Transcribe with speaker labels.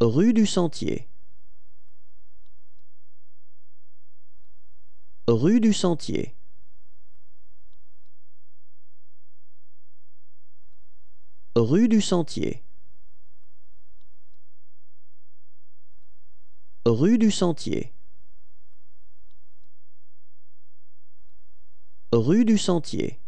Speaker 1: Rue du Sentier Rue du Sentier Rue du Sentier Rue du Sentier Rue du Sentier